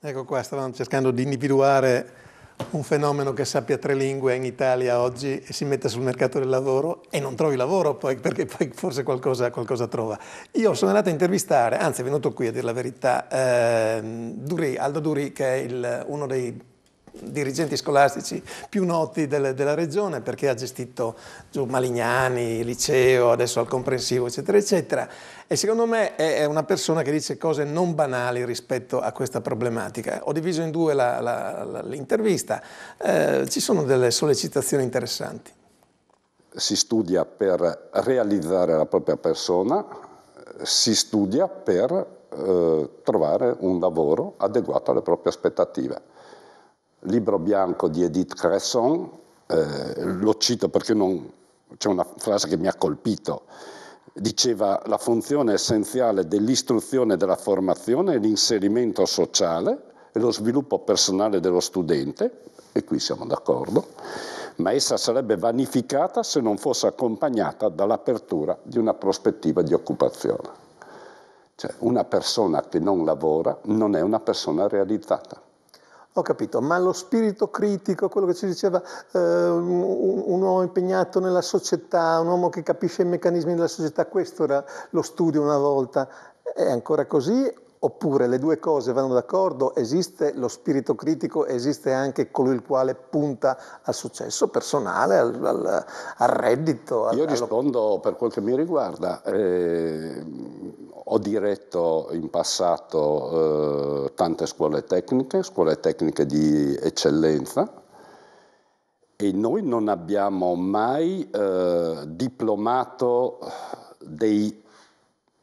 Ecco qua, stavano cercando di individuare un fenomeno che sappia tre lingue in Italia oggi e si mette sul mercato del lavoro e non trovi lavoro poi, perché poi forse qualcosa, qualcosa trova. Io sono andato a intervistare, anzi è venuto qui a dire la verità, eh, Duri, Aldo Duri che è il, uno dei dirigenti scolastici più noti del, della regione perché ha gestito giù Malignani, liceo, adesso al comprensivo eccetera eccetera e secondo me è una persona che dice cose non banali rispetto a questa problematica. Ho diviso in due l'intervista, eh, ci sono delle sollecitazioni interessanti. Si studia per realizzare la propria persona, si studia per eh, trovare un lavoro adeguato alle proprie aspettative. Libro bianco di Edith Cresson, eh, lo cito perché non, c'è una frase che mi ha colpito, diceva la funzione essenziale dell'istruzione e della formazione è l'inserimento sociale e lo sviluppo personale dello studente, e qui siamo d'accordo, ma essa sarebbe vanificata se non fosse accompagnata dall'apertura di una prospettiva di occupazione. Cioè una persona che non lavora non è una persona realizzata. Ho capito, ma lo spirito critico, quello che ci diceva eh, un, un, uomo impegnato nella società, un uomo che capisce i meccanismi della società, questo era lo studio una volta, è ancora così? Oppure le due cose vanno d'accordo, esiste lo spirito critico, esiste anche colui il quale punta al successo personale, al, al, al reddito. Al, Io rispondo per quel che mi riguarda. Eh ho diretto in passato eh, tante scuole tecniche, scuole tecniche di eccellenza e noi non abbiamo mai eh, diplomato dei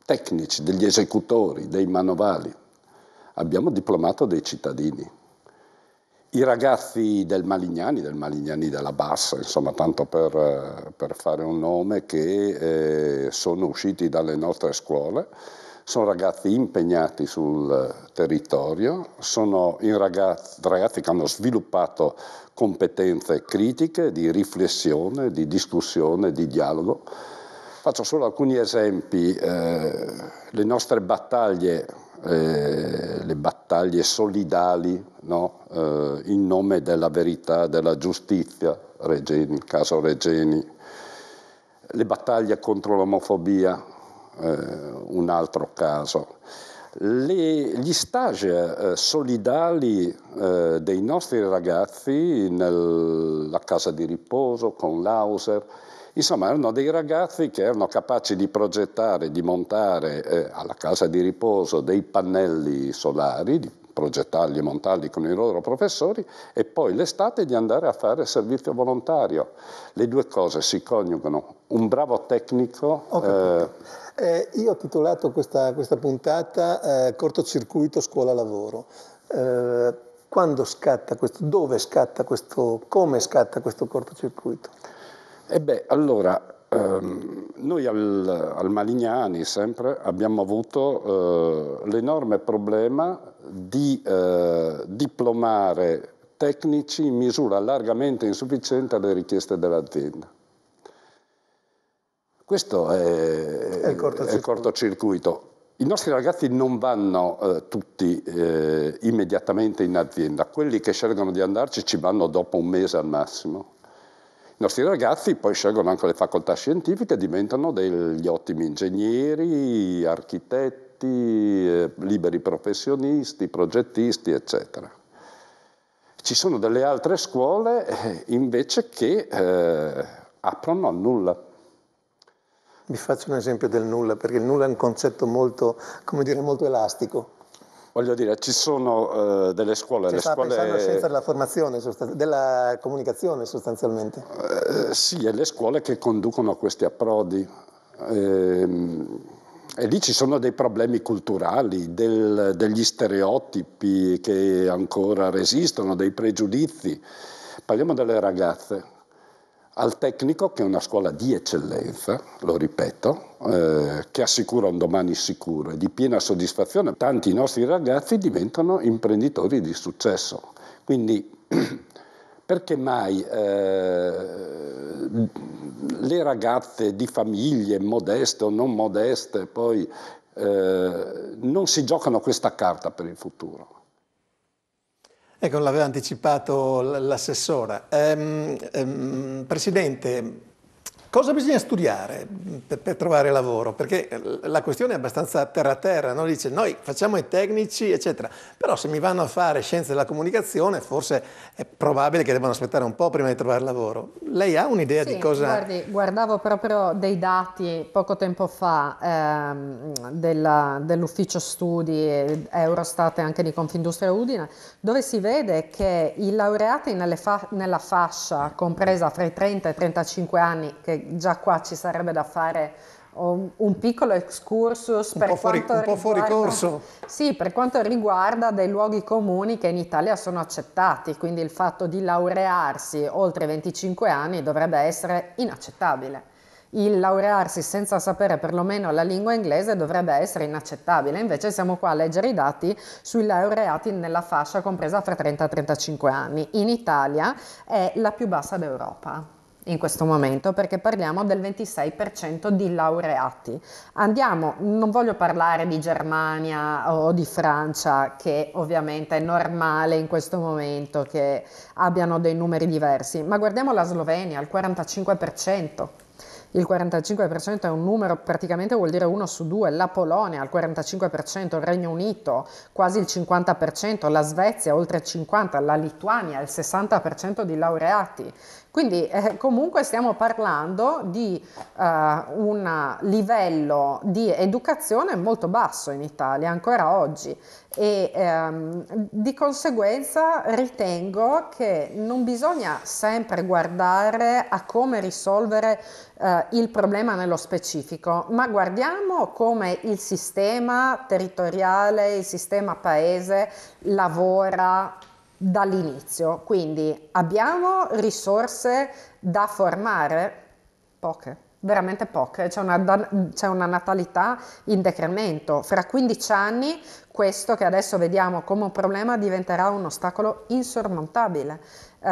tecnici, degli esecutori, dei manovali, abbiamo diplomato dei cittadini i ragazzi del Malignani, del Malignani della Bassa, insomma, tanto per, per fare un nome, che eh, sono usciti dalle nostre scuole, sono ragazzi impegnati sul territorio, sono ragazzi, ragazzi che hanno sviluppato competenze critiche di riflessione, di discussione, di dialogo. Faccio solo alcuni esempi, eh, le nostre battaglie, eh, le battaglie battaglie solidali no? eh, in nome della verità, della giustizia, Regeni, caso Regeni, le battaglie contro l'omofobia, eh, un altro caso. Le, gli stage eh, solidali eh, dei nostri ragazzi nella casa di riposo con l'Auser, Insomma, erano dei ragazzi che erano capaci di progettare, di montare eh, alla casa di riposo dei pannelli solari, di progettarli e montarli con i loro professori e poi l'estate di andare a fare servizio volontario. Le due cose si coniugano. Un bravo tecnico... Okay. Eh, eh, io ho titolato questa, questa puntata eh, Cortocircuito scuola-lavoro. Eh, quando scatta questo? Dove scatta questo? Come scatta questo cortocircuito? E eh beh, allora, ehm, noi al, al, Malignani sempre abbiamo avuto eh, l'enorme problema di eh, diplomare tecnici in misura largamente insufficiente alle richieste dell'azienda. Questo è, è, il, cortocircuito. è il cortocircuito. I nostri ragazzi non vanno eh, tutti eh, immediatamente in azienda, quelli che scelgono di andarci ci vanno dopo un mese al massimo. I nostri ragazzi poi scelgono anche le facoltà scientifiche, diventano degli ottimi ingegneri, architetti, eh, liberi professionisti, progettisti, eccetera. Ci sono delle altre scuole eh, invece che eh, aprono a nulla. Vi faccio un esempio del nulla, perché il nulla è un concetto molto, dire, molto elastico. Voglio dire, ci sono eh, delle scuole... Cioè, le sta scuole... pensando a della formazione, della comunicazione sostanzialmente. Eh, sì, e le scuole che conducono a questi approdi. Eh, e lì ci sono dei problemi culturali, del, degli stereotipi che ancora resistono, dei pregiudizi. Parliamo delle ragazze al tecnico, che è una scuola di eccellenza, lo ripeto, eh, che assicura un domani sicuro e di piena soddisfazione, tanti nostri ragazzi diventano imprenditori di successo. Quindi perché mai eh, le ragazze di famiglie modeste o non modeste poi eh, non si giocano questa carta per il futuro? Ecco, l'aveva anticipato l'assessora. Ehm, ehm, Presidente, Cosa bisogna studiare mm, per, per, trovare lavoro? Perché eh, la questione è abbastanza terra-terra, no? dice noi facciamo i tecnici, eccetera, però se mi vanno a fare scienze della comunicazione forse è probabile che debbano aspettare un po' prima di trovare lavoro. Lei ha un'idea sì, di cosa... Guardi, guardavo proprio dei dati poco tempo fa ehm, della, dell'ufficio studi Eurostat e anche di Confindustria Udine, dove si vede che i laureati fa- nella fascia compresa fra i 30 e i 35 anni, che già qua ci sarebbe da fare un piccolo excursus un per po fuori, quanto un po' fuori corso. Sì, per quanto riguarda dei luoghi comuni che in Italia sono accettati, quindi il fatto di laurearsi oltre 25 anni dovrebbe essere inaccettabile. Il laurearsi senza sapere perlomeno la lingua inglese dovrebbe essere inaccettabile, invece siamo qua a leggere i dati sui laureati nella fascia compresa fra 30 e 35 anni. In Italia è la più bassa d'Europa in questo momento perché parliamo del 26% di laureati. Andiamo, non voglio parlare di Germania o di Francia che ovviamente è normale in questo momento che abbiano dei numeri diversi, ma guardiamo la Slovenia, il 45%. Il 45% è un numero, praticamente vuol dire uno su due, la Polonia al 45%, il Regno Unito quasi il 50%, la Svezia oltre il 50%, la Lituania il 60% di laureati. Quindi eh, comunque stiamo parlando di eh, un livello di educazione molto basso in Italia ancora oggi e ehm, di conseguenza ritengo che non bisogna sempre guardare a come risolvere eh, il problema nello specifico, ma guardiamo come il sistema territoriale, il sistema paese lavora dall'inizio. Quindi abbiamo risorse da formare? Poche veramente poche, c'è una, c'è una, natalità in decremento. Fra 15 anni questo che adesso vediamo come un problema diventerà un ostacolo insormontabile. Uh,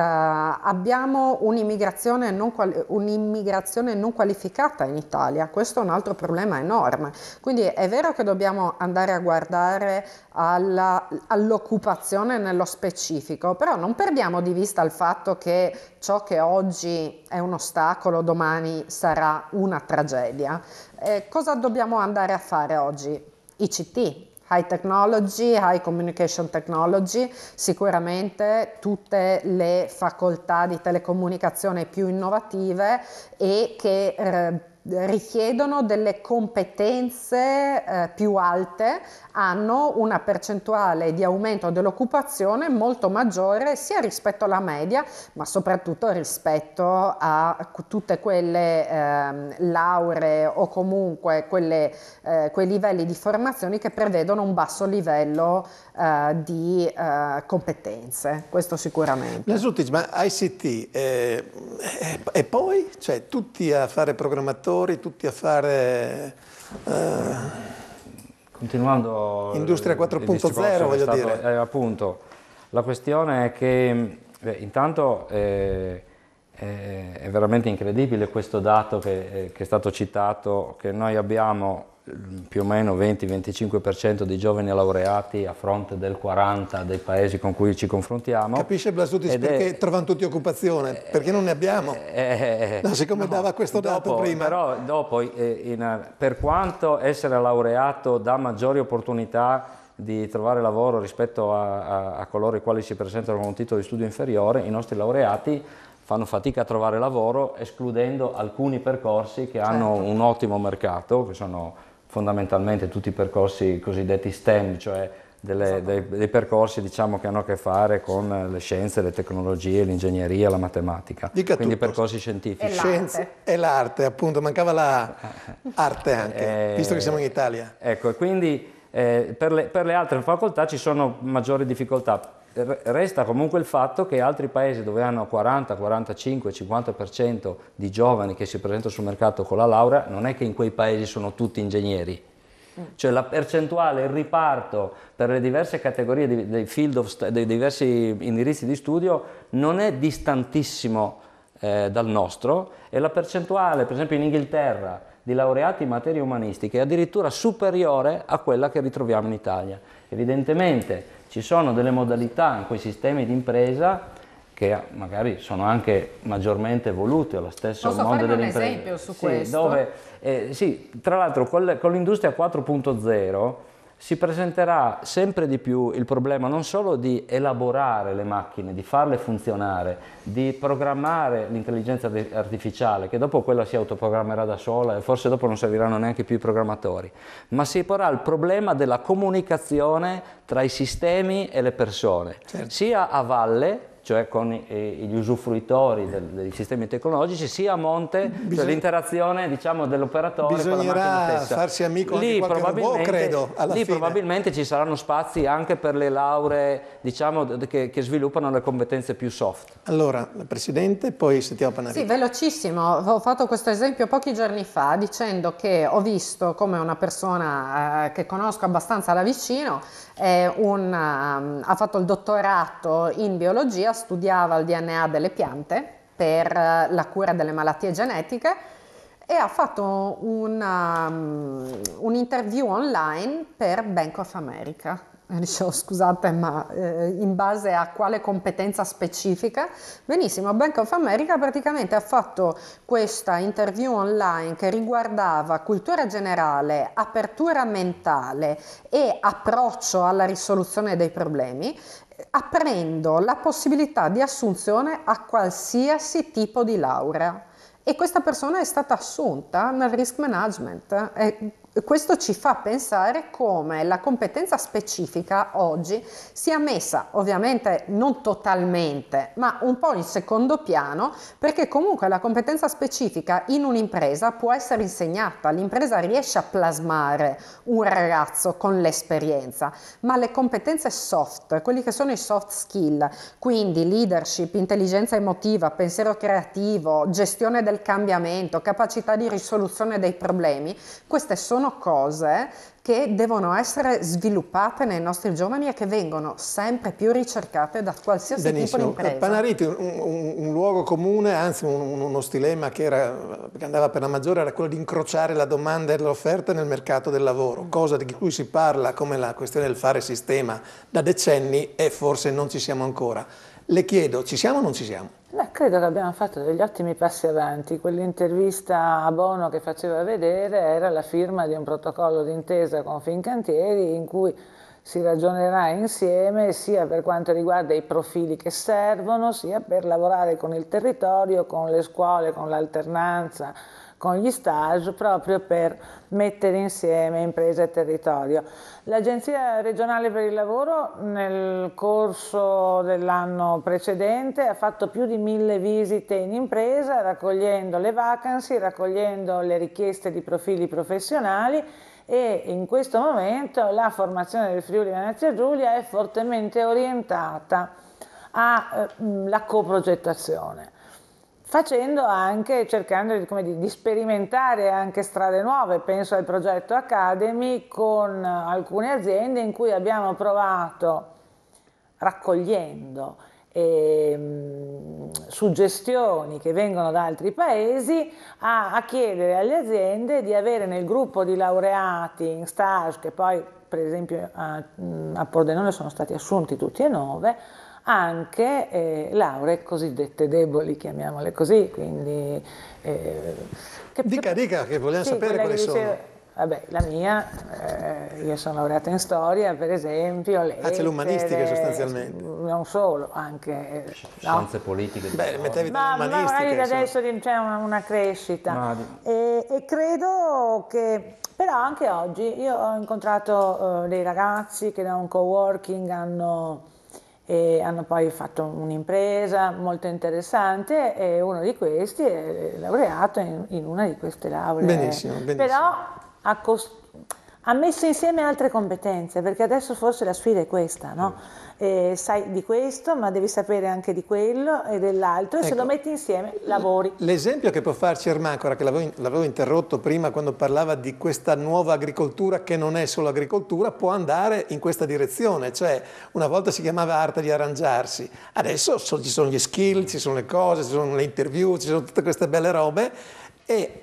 abbiamo un'immigrazione non, quali- un'immigrazione non, qualificata in Italia, questo è un altro problema enorme. Quindi è vero che dobbiamo andare a guardare alla, all'occupazione nello specifico, però non perdiamo di vista il fatto che ciò che oggi è un ostacolo domani sarà una tragedia. Eh, cosa dobbiamo andare a fare oggi? ICT, high technology, high communication technology, sicuramente tutte le facoltà di telecomunicazione più innovative e che eh, richiedono delle competenze eh, più alte hanno una percentuale di aumento dell'occupazione molto maggiore sia rispetto alla media ma soprattutto rispetto a tutte quelle eh, lauree o comunque quelle, eh, quei livelli di formazione che prevedono un basso livello eh, di eh, competenze, questo sicuramente. Nasutic, ma ICT eh, e poi? Cioè tutti a fare programmatori settori, tutti a fare... Eh, Continuando... Industria 4.0, eh, voglio stato, dire. Eh, appunto, la questione è che beh, intanto eh, eh, è veramente incredibile questo dato che, eh, che è stato citato, che noi abbiamo più o meno 20-25% dei giovani laureati a fronte del 40% dei paesi con cui ci confrontiamo. Capisce Blasutis perché è, trovano tutti occupazione? Eh, perché non ne abbiamo. Eh, eh, eh, eh, no, siccome no, dava questo dato dopo, prima. Però dopo, eh, in, per quanto essere laureato dà maggiori opportunità di trovare lavoro rispetto a, a, a coloro i quali si presentano con un titolo di studio inferiore, i nostri laureati fanno fatica a trovare lavoro escludendo alcuni percorsi che hanno certo. un ottimo mercato, che sono fondamentalmente tutti i percorsi cosiddetti STEM, cioè delle, esatto. dei, dei, percorsi diciamo, che hanno a che fare con le scienze, le tecnologie, l'ingegneria, la matematica. Dica Quindi tutto. percorsi scientifici. E scienze e l'arte, appunto, mancava la arte anche, eh, visto che siamo in Italia. Ecco, e quindi eh, per, le, per le altre facoltà ci sono maggiori difficoltà resta comunque il fatto che altri paesi dove hanno 40, 45, 50% di giovani che si presentano sul mercato con la laurea, non è che in quei paesi sono tutti ingegneri. Mm. Cioè la percentuale, il riparto per le diverse categorie di, dei, of, dei diversi indirizzi di studio non è distantissimo eh, dal nostro e la percentuale, per esempio in Inghilterra, di laureati in materie umanistiche è addirittura superiore a quella che ritroviamo in Italia. Evidentemente ci sono delle modalità in quei sistemi di impresa che magari sono anche maggiormente evolute, lo stesso Posso mondo delle imprese. Posso fare un esempio su sì, questo? Dove, eh, sì, tra l'altro con l'industria 4.0 si presenterà sempre di più il problema non solo di elaborare le macchine, di farle funzionare, di programmare l'intelligenza artificiale, che dopo quella si autoprogrammerà da sola e forse dopo non serviranno neanche più i programmatori, ma si porrà il problema della comunicazione tra i sistemi e le persone, certo. sia a valle cioè con i, gli usufruitori del, dei sistemi tecnologici, sia a monte, Bisogna... cioè l'interazione diciamo, dell'operatore Bisognerà con la macchina stessa. farsi amico lì anche oh, probabilmente, robot, credo, Lì fine. probabilmente ci saranno spazi anche per le lauree diciamo, che, che, sviluppano le competenze più soft. Allora, Presidente, poi sentiamo Panarita. Sì, velocissimo, ho fatto questo esempio pochi giorni fa dicendo che ho visto come una persona eh, che conosco abbastanza da vicino un, um, ha fatto il dottorato in biologia, studiava il DNA delle piante per uh, la cura delle malattie genetiche e ha fatto un, um, un'interview online per Bank of America eh, dicevo scusate ma eh, in base a quale competenza specifica, benissimo, Bank of America praticamente ha fatto questa interview online che riguardava cultura generale, apertura mentale e approccio alla risoluzione dei problemi eh, aprendo la possibilità di assunzione a qualsiasi tipo di laurea. E questa persona è stata assunta nel risk management. È eh, questo ci fa pensare come la competenza specifica oggi sia messa ovviamente non totalmente, ma un po' in secondo piano, perché comunque la competenza specifica in un'impresa può essere insegnata, l'impresa riesce a plasmare un ragazzo con l'esperienza, ma le competenze soft, quelli che sono i soft skill, quindi leadership, intelligenza emotiva, pensiero creativo, gestione del cambiamento, capacità di risoluzione dei problemi, queste sono sono cose che devono essere sviluppate nei nostri giovani e che vengono sempre più ricercate da qualsiasi Benissimo. tipo di impresa. Panariti, un, un, un luogo comune, anzi un, uno stilema che, era, che, andava per la maggiore era quello di incrociare la domanda e l'offerta nel mercato del lavoro, cosa di cui si parla come la questione del fare sistema da decenni e forse non ci siamo ancora. Le chiedo, ci siamo o non ci siamo? Beh, credo che abbiamo fatto degli ottimi passi avanti. Quell'intervista a Bono che faceva vedere era la firma di un protocollo d'intesa con Fincantieri in cui si ragionerà insieme sia per quanto riguarda i profili che servono, sia per lavorare con il territorio, con le scuole, con l'alternanza, con gli stage proprio per mettere insieme impresa e territorio. L'Agenzia regionale per il lavoro nel corso dell'anno precedente ha fatto più di mille visite in impresa raccogliendo le vacanze, raccogliendo le richieste di profili professionali e in questo momento la formazione del Friuli Venezia Giulia è fortemente orientata alla eh, coprogettazione facendo anche, cercando di, di, sperimentare anche strade nuove, penso al progetto Academy con alcune aziende in cui abbiamo provato raccogliendo e, ehm, mh, suggestioni che vengono da altri paesi a, a, chiedere alle aziende di avere nel gruppo di laureati in stage che poi per esempio a, a Pordenone sono stati assunti tutti e nove anche eh, lauree cosiddette deboli, chiamiamole così. Quindi, eh, che, dica, dica, che vogliamo sì, sapere quali sono. Dice, Vabbè, la mia, eh, io sono laureata in storia, per esempio. ah, c'è l'umanistica sostanzialmente. Non solo, anche. Eh, Scienze politiche. Beh, mettevi ma, ma magari da adesso c'è una, una crescita. Ma... E, e, credo che. Però anche oggi io ho incontrato eh, dei ragazzi che da un co-working hanno e hanno poi fatto un'impresa molto interessante e uno di questi è laureato in, in una di queste lauree. Benissimo, benissimo. Però ha costruito ha messo insieme altre competenze, perché adesso forse la sfida è questa, no? Eh, sai di questo, ma devi sapere anche di quello e dell'altro, e ecco, se lo metti insieme lavori. L'esempio che può farci Ermacora, che l'avevo interrotto prima quando parlava di questa nuova agricoltura che non è solo agricoltura, può andare in questa direzione, cioè una volta si chiamava arte di arrangiarsi, adesso ci sono gli skill, ci sono le cose, ci sono le interview, ci sono tutte queste belle robe e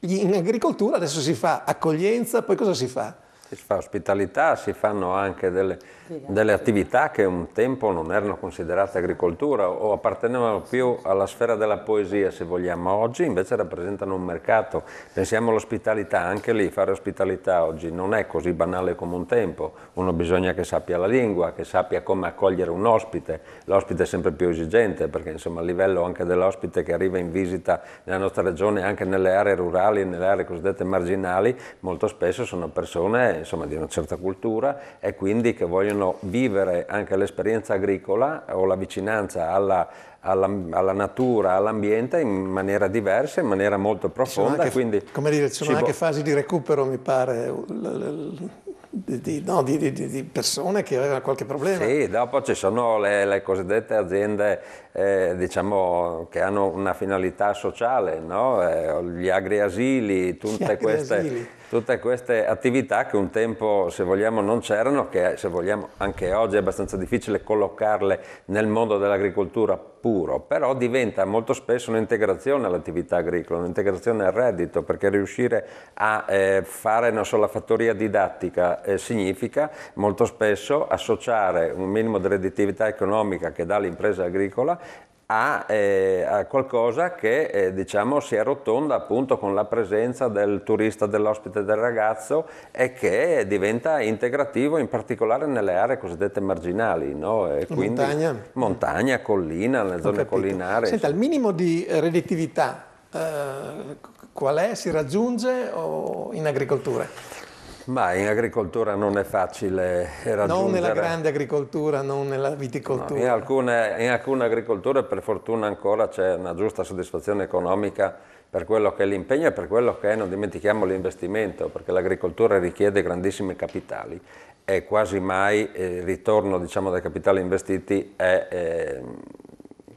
in agricoltura adesso si fa accoglienza, poi cosa si fa? Si fa ospitalità, si fanno anche delle, delle, attività che un tempo non erano considerate agricoltura o appartenevano più alla sfera della poesia se vogliamo, oggi invece rappresentano un mercato, pensiamo all'ospitalità, anche lì fare ospitalità oggi non è così banale come un tempo, uno bisogna che sappia la lingua, che sappia come accogliere un ospite, l'ospite è sempre più esigente perché insomma a livello anche dell'ospite che arriva in visita nella nostra regione anche nelle aree rurali, nelle aree cosiddette marginali, molto spesso sono persone insomma di una certa cultura e quindi che vogliono vivere anche l'esperienza agricola o la vicinanza alla, alla, alla natura, all'ambiente in maniera diversa, in maniera molto profonda. Anche, quindi come dire, ci sono anche fasi di recupero, mi pare. Di, no, di, di, di, persone che avevano qualche problema. Sì, dopo ci sono le, le cosiddette aziende eh, diciamo, che hanno una finalità sociale, no? eh, gli agriasili, tutte gli queste tutte queste attività che un tempo, se vogliamo, non c'erano, che se vogliamo anche oggi è abbastanza difficile collocarle nel mondo dell'agricoltura puro, però diventa molto spesso un'integrazione all'attività agricola, un'integrazione al reddito, perché riuscire a eh, fare non so, la fattoria didattica eh, significa molto spesso associare un minimo di redditività economica che dà l'impresa agricola a, eh, a qualcosa che eh, diciamo si arrotonda appunto con la presenza del turista, dell'ospite, del ragazzo e che diventa integrativo in particolare nelle aree cosiddette marginali. No? Quindi, montagna? Montagna, collina, nelle zone collinari. Senta, il minimo di redditività eh, qual è? Si raggiunge in agricoltura? Ma in agricoltura non è facile raggiungere... Non nella grande agricoltura, non nella viticoltura. No, in, alcune, in alcune agricolture per fortuna ancora c'è una giusta soddisfazione economica per quello che è l'impegno e per quello che è, non dimentichiamo, l'investimento, perché l'agricoltura richiede grandissimi capitali e quasi mai il ritorno diciamo, dai capitali investiti è... Eh,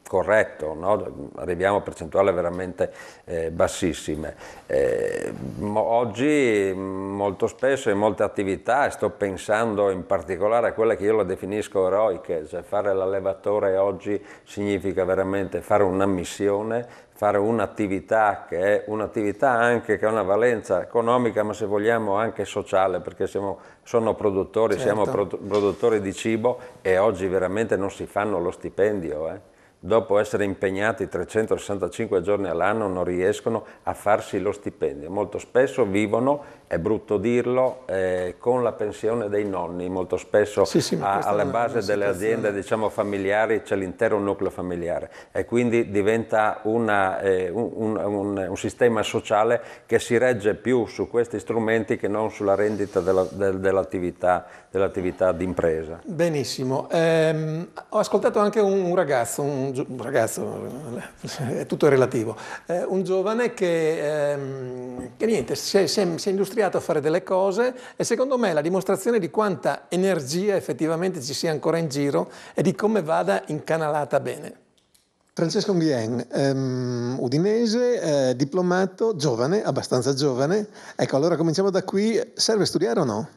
corretto, no? arriviamo a percentuali veramente eh, bassissime. Eh, oggi molto spesso in molte attività, e sto pensando in particolare a quelle che io la definisco eroiche, cioè fare l'allevatore oggi significa veramente fare una missione, fare un'attività che è un'attività anche che ha una valenza economica ma se vogliamo anche sociale perché siamo, sono produttori, certo. siamo produ produttori di cibo e oggi veramente non si fanno lo stipendio. Eh dopo essere impegnati 365 giorni all'anno, non riescono a farsi lo stipendio. Molto spesso vivono, è brutto dirlo, eh, con la pensione dei nonni, molto spesso sì, sì, a, alla base delle aziende diciamo, familiari c'è l'intero nucleo familiare e quindi diventa una, eh, un, un, un, un, sistema sociale che si regge più su questi strumenti che non sulla rendita della, del, dell'attività, dell'attività d'impresa. Benissimo, eh, ho ascoltato anche un, ragazzo, un un ragazzo, tutto relativo, eh, un giovane che, ehm, che niente, si è, si, è, si è, industriato a fare delle cose e secondo me è la dimostrazione di quanta energia effettivamente ci sia ancora in giro e di come vada incanalata bene. Francesco Nguyen, ehm, udinese, eh, diplomato, giovane, abbastanza giovane. Ecco, allora cominciamo da qui. Serve studiare o no?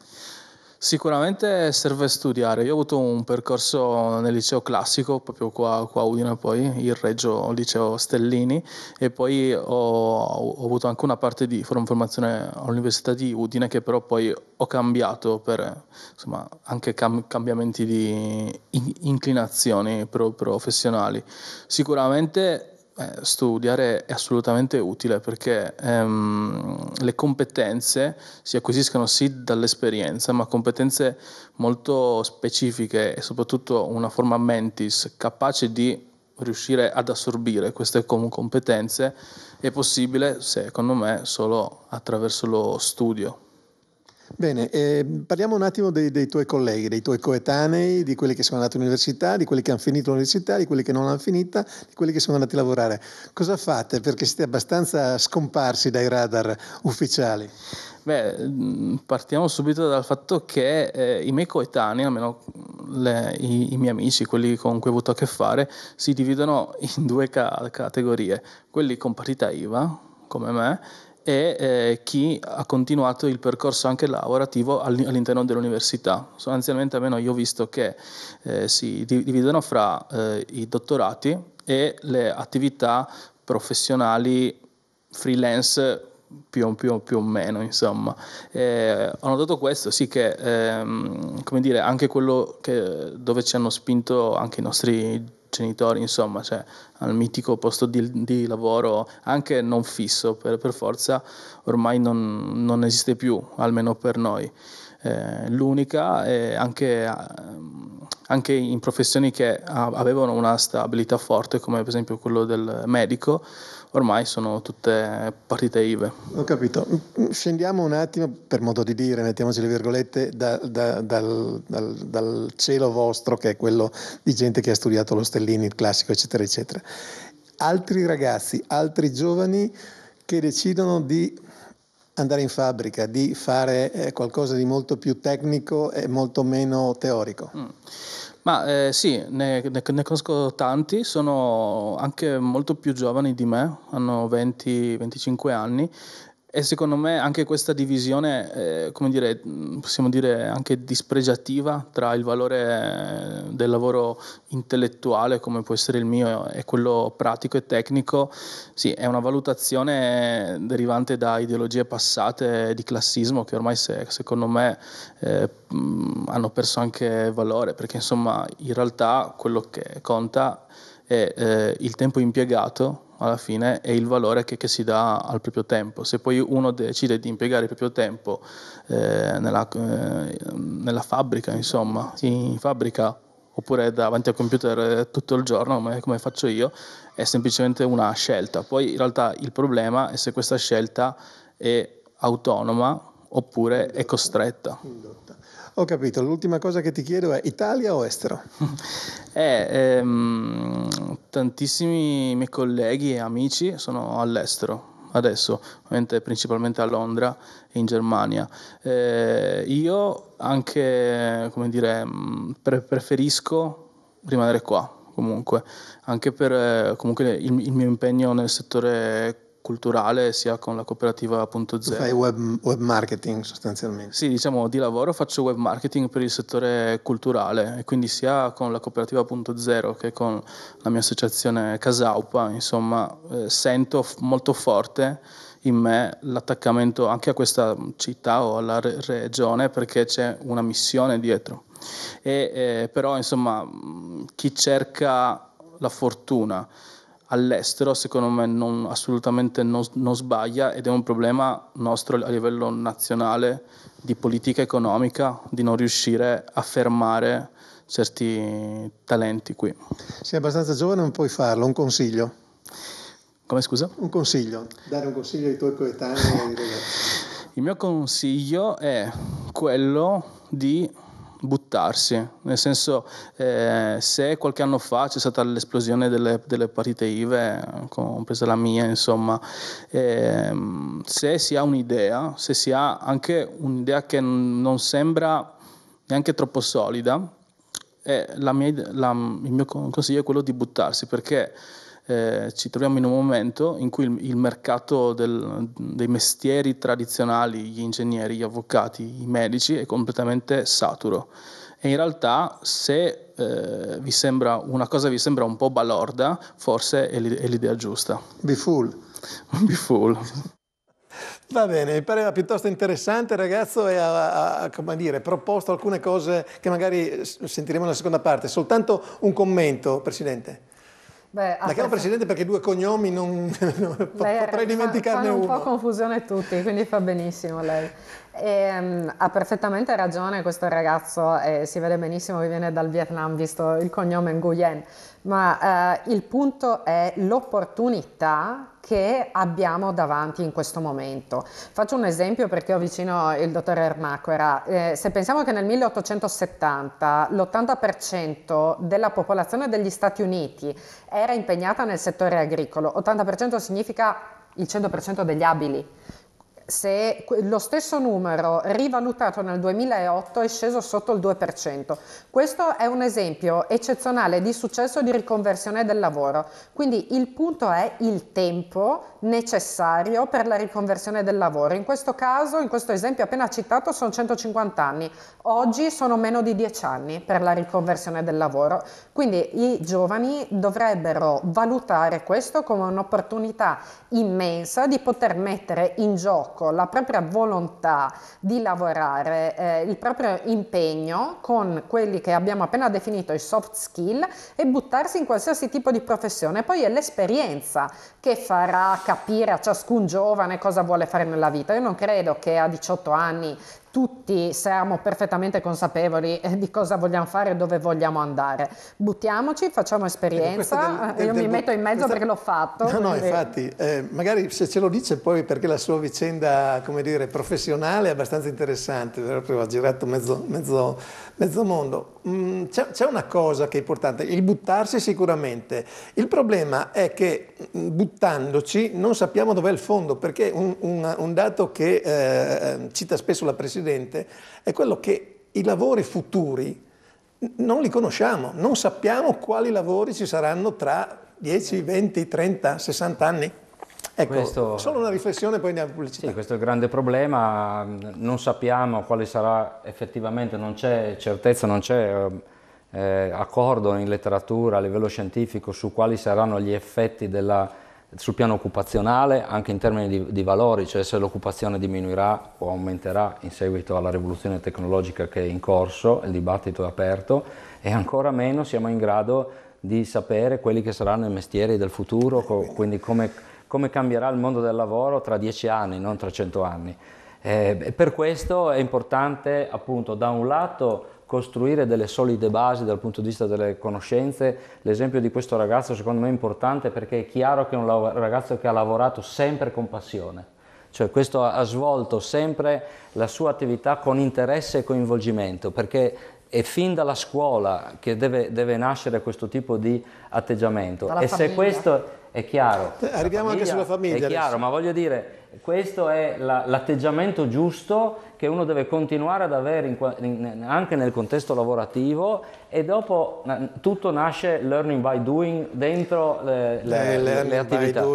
Sicuramente serve studiare. Io ho avuto un percorso nel liceo classico, proprio qua, qua a Udine, poi il Reggio Liceo Stellini, e poi ho, ho avuto anche una parte di formazione all'Università di Udine, che però poi ho cambiato per insomma, anche cam- cambiamenti di in- inclinazioni pro- professionali. Sicuramente eh, studiare è assolutamente utile perché ehm, le competenze si acquisiscono sì dall'esperienza, ma competenze molto specifiche e soprattutto una forma mentis capace di riuscire ad assorbire queste competenze è possibile, secondo me, solo attraverso lo studio. Bene, eh, parliamo un attimo dei, dei, tuoi colleghi, dei tuoi coetanei, di quelli che sono andati all'università, di quelli che hanno finito l'università, di quelli che non l'hanno finita, di quelli che sono andati a lavorare. Cosa fate? Perché siete abbastanza scomparsi dai radar ufficiali. Beh, mm, partiamo subito dal fatto che eh, i miei coetanei, almeno le, i, i, miei amici, quelli con cui ho avuto a che fare, si dividono in due ca- categorie, quelli con partita IVA, come me, e eh, chi ha continuato il percorso anche lavorativo all'interno dell'università. Sostanzialmente almeno io ho visto che eh, si dividono fra eh, i dottorati e le attività professionali freelance più, più, più o meno, insomma. Eh, ho notato questo, sì che, ehm, come dire, anche quello che, dove ci hanno spinto anche i nostri genitori, insomma, cioè al mitico posto di, di lavoro, anche non fisso, per, per forza ormai non, non, esiste più, almeno per noi. Eh, l'unica è anche... Ehm, anche in professioni che avevano una stabilità forte, come per esempio quello del medico, ormai sono tutte partite IVE. Ho capito. Scendiamo un attimo, per modo di dire, mettiamoci le virgolette, da, da, dal, dal, dal cielo vostro, che è quello di gente che ha studiato lo Stellini, il classico, eccetera, eccetera. Altri ragazzi, altri giovani che decidono di andare in fabbrica, di fare eh, qualcosa di molto più tecnico e molto meno teorico. Mm. Ma eh, sì, ne, ne, ne, conosco tanti, sono anche molto più giovani di me, hanno 20-25 anni e secondo me anche questa divisione, eh, come dire, mm, possiamo dire anche dispregiativa tra il valore eh, del lavoro intellettuale, come può essere il mio, e quello pratico e tecnico, sì, è una valutazione derivante da ideologie passate di classismo che ormai se, secondo me eh, mm, hanno perso anche valore, perché insomma in realtà quello che conta è eh, il tempo impiegato alla fine è il valore che, che, si dà al proprio tempo. Se poi uno decide di impiegare il proprio tempo eh, nella, eh, nella, fabbrica, insomma, in fabbrica oppure davanti al computer eh, tutto il giorno, come, come faccio io, è semplicemente una scelta. Poi in realtà il problema è se questa scelta è autonoma oppure è costretta. Ho capito, l'ultima cosa che ti chiedo è Italia o estero? Eh, ehm, tantissimi miei colleghi e amici sono all'estero adesso, ovviamente principalmente a Londra e in Germania. Eh, io anche, come dire, mm, pre- preferisco rimanere qua comunque, anche per eh, comunque il, il mio impegno nel settore culturale sia con la cooperativa Punto Zero. Fai web, web, marketing sostanzialmente? Sì, diciamo di lavoro faccio web marketing per il settore culturale e quindi sia con la cooperativa Punto Zero che con la mia associazione Casaupa, insomma, eh, sento f- molto forte in me l'attaccamento anche a questa città o alla re- regione perché c'è una missione dietro. E, eh, però insomma chi cerca la fortuna all'estero, secondo me non, assolutamente non, non, sbaglia ed è un problema nostro a livello nazionale di politica economica, di non riuscire a fermare certi talenti qui. Sei abbastanza giovane, non puoi farlo, un consiglio. Come scusa? Un consiglio, dare un consiglio ai tuoi coetanei. Il mio consiglio è quello di buttarsi, nel senso eh, se qualche anno fa c'è stata l'esplosione delle, delle partite IVE, compresa la mia, insomma, eh, se si ha un'idea, se si ha anche un'idea che non sembra neanche troppo solida, eh, la mia, la, il mio consiglio è quello di buttarsi perché eh, ci troviamo in un momento in cui il, il mercato del, dei mestieri tradizionali, gli ingegneri, gli avvocati, i medici, è completamente saturo. E in realtà se eh, sembra, una cosa vi sembra un po' balorda, forse è, l'idea, è l'idea giusta. Be full. Be fool. Va bene, mi pareva piuttosto interessante ragazzo e ha, proposto alcune cose che magari sentiremo nella seconda parte. Soltanto un commento, Presidente. Beh, la chiamo presidente perché due cognomi non lei potrei dimenticarne un uno. un po' confusione tutti, quindi fa benissimo lei. E, ehm, ha perfettamente ragione questo ragazzo, eh, si vede benissimo che viene dal Vietnam, visto il cognome Nguyen, ma eh, il punto è l'opportunità che abbiamo davanti in questo momento. Faccio un esempio perché ho vicino il dottor Ermacora. Eh, se pensiamo che nel 1870 l'80% della popolazione degli Stati Uniti era impegnata nel settore agricolo, 80% significa il 100% degli abili se lo stesso numero rivalutato nel 2008 è sceso sotto il 2%. Questo è un esempio eccezionale di successo di riconversione del lavoro. Quindi il punto è il tempo necessario per la riconversione del lavoro. In questo caso, in questo esempio appena citato, sono 150 anni. Oggi sono meno di 10 anni per la riconversione del lavoro. Quindi i giovani dovrebbero valutare questo come un'opportunità immensa di poter mettere in gioco gioco la propria volontà di lavorare, eh, il proprio impegno con quelli che abbiamo appena definito i soft skill e buttarsi in qualsiasi tipo di professione. Poi è l'esperienza che farà capire a ciascun giovane cosa vuole fare nella vita. Io non credo che a 18 anni tutti siamo perfettamente consapevoli eh, di cosa vogliamo fare e dove vogliamo andare. Buttiamoci, facciamo ecco, esperienza, del, del, io del, mi metto in mezzo questa... perché l'ho fatto. No, quindi... no, infatti, eh, magari se ce lo dice poi perché la sua vicenda, come dire, professionale è abbastanza interessante, ha girato mezzo, mezzo, mezzo mondo. Mm, c'è, c'è una cosa che è importante, il buttarsi sicuramente. Il problema è che mm, buttandoci non sappiamo dov'è il fondo, perché un, un, un dato che eh, ehm, cita spesso la Presidenza Occidente è quello che i lavori futuri non li conosciamo, non sappiamo quali lavori ci saranno tra 10, 20, 30, 60 anni. Ecco, questo, solo una riflessione poi andiamo a pubblicità. Sì, questo è il grande problema, non sappiamo quale sarà effettivamente, non c'è certezza, non c'è eh, eh accordo in letteratura a livello scientifico su quali saranno gli effetti della sul piano occupazionale anche in termini di, di valori, cioè se l'occupazione diminuirà o aumenterà in seguito alla rivoluzione tecnologica che è in corso, il dibattito è aperto e ancora meno siamo in grado di sapere quelli che saranno i mestieri del futuro, quindi come, come cambierà il mondo del lavoro tra dieci anni, non tra cento anni. Eh, per questo è importante appunto da un lato costruire delle solide basi dal punto di vista delle conoscenze. L'esempio di questo ragazzo secondo me è importante perché è chiaro che è un ragazzo che ha lavorato sempre con passione, cioè questo ha svolto sempre la sua attività con interesse e coinvolgimento, perché è fin dalla scuola che deve, deve nascere questo tipo di atteggiamento. Dalla e famiglia. se questo è chiaro... Arriviamo anche sulla famiglia. È chiaro, adesso. ma voglio dire questo è la, l'atteggiamento giusto che uno deve continuare ad avere in, in, anche nel contesto lavorativo e dopo na, tutto nasce learning by doing dentro le, le, le, le attività.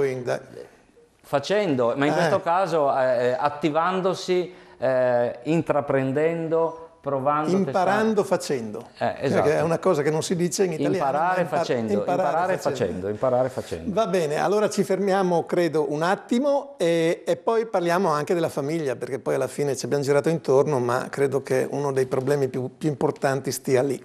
Facendo, ma in eh. questo caso eh, eh, attivandosi, eh, intraprendendo, provando, imparando, testando. facendo. Eh, cioè, esatto. È una cosa che non si dice in italiano. Imparare, impar- facendo, imparare, imparare facendo. facendo, imparare facendo. Va bene, allora ci fermiamo credo un attimo e, e, poi parliamo anche della famiglia, perché poi alla fine ci abbiamo girato intorno, ma credo che uno dei problemi più, più importanti stia lì.